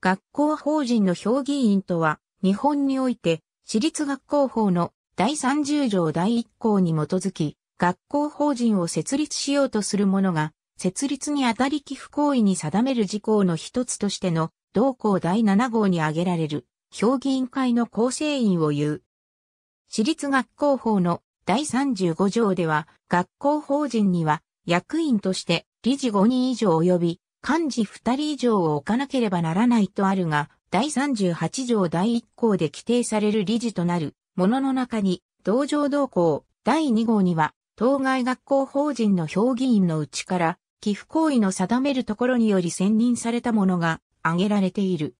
学校法人の評議員とは、日本において、私立学校法の第30条第1項に基づき、学校法人を設立しようとする者が、設立にあたり寄付行為に定める事項の一つとしての、同項第7号に挙げられる、評議員会の構成員を言う。私立学校法の第35条では、学校法人には、役員として理事5人以上及び漢字二人以上を置かなければならないとあるが、第38条第1項で規定される理事となるものの中に、同条同項第2号には、当該学校法人の評議員のうちから、寄付行為の定めるところにより選任されたものが挙げられている。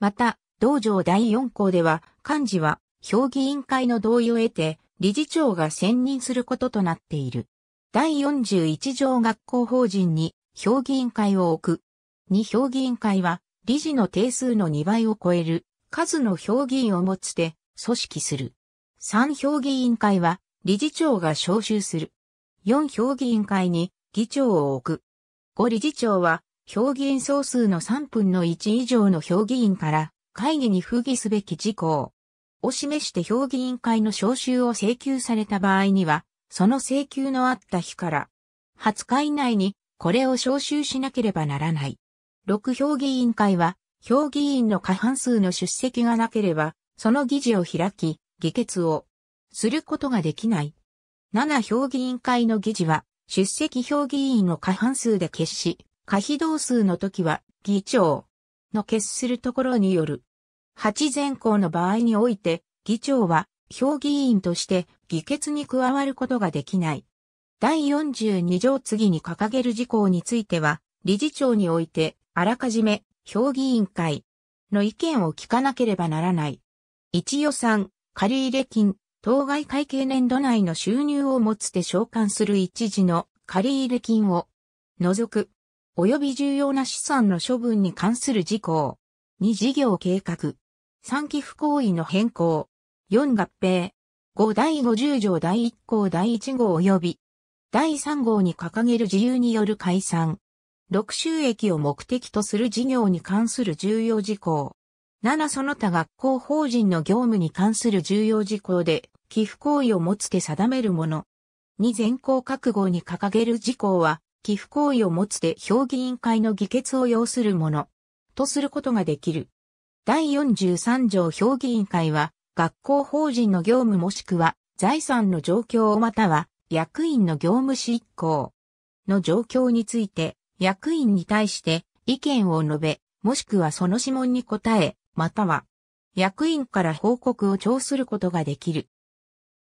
また、同条第4項では、幹事は、評議員会の同意を得て、理事長が選任することとなっている。第41条学校法人に、評議員会を置く。2評議員会は、理事の定数の2倍を超える、数の評議員を持つて、組織する。3評議員会は、理事長が招集する。4評議員会に、議長を置く。5理事長は、評議員総数の3分の1以上の評議員から、会議に付議すべき事項を示して評議員会の招集を請求された場合には、その請求のあった日から、20日以内にこれを招集しなければならない。6評議員会は、評議員の過半数の出席がなければ、その議事を開き、議決をすることができない。7評議員会の議事は、出席評議員の過半数で決し、可否同数の時は、議長の決するところによる。8前項の場合において、議長は、評議員として議決に加わることができない。第42条次に掲げる事項については、理事長において、あらかじめ、評議委員会の意見を聞かなければならない。一予算、借入金、当該会計年度内の収入を持つて償還する一時の借入金を除く、及び重要な資産の処分に関する事項。二事業計画。三寄付行為の変更。四合併。五第50条第1項第1号及び第3号に掲げる自由による解散。6収益を目的とする事業に関する重要事項。7その他学校法人の業務に関する重要事項で、寄付行為をもつて定めるもの。2全校覚悟に掲げる事項は、寄付行為をもつて評議員会の議決を要するもの。とすることができる。第43条評議員会は、学校法人の業務もしくは、財産の状況または、役員の業務執行の状況について、役員に対して意見を述べ、もしくはその諮問に答え、または、役員から報告を聴することができる。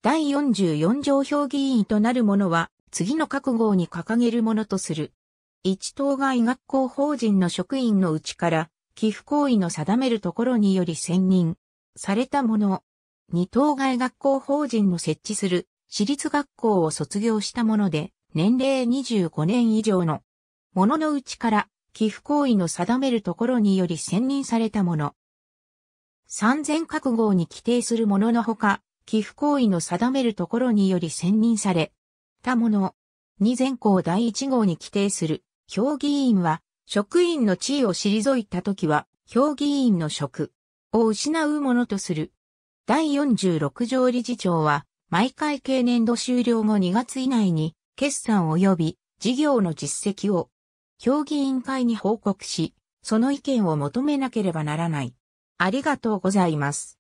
第44条評議員となる者は、次の各号に掲げるものとする。一当該学校法人の職員のうちから、寄付行為の定めるところにより選任されたもの。二当該学校法人の設置する私立学校を卒業したもので、年齢25年以上の、もののうちから、寄付行為の定めるところにより選任されたもの。3000覚号に規定するもののほか、寄付行為の定めるところにより選任されたもの。2000項第1号に規定する、評議員は、職員の地位を退いたときは、評議員の職を失うものとする。第46条理事長は、毎回経年度終了後2月以内に決算及び事業の実績を評議員会に報告し、その意見を求めなければならない。ありがとうございます。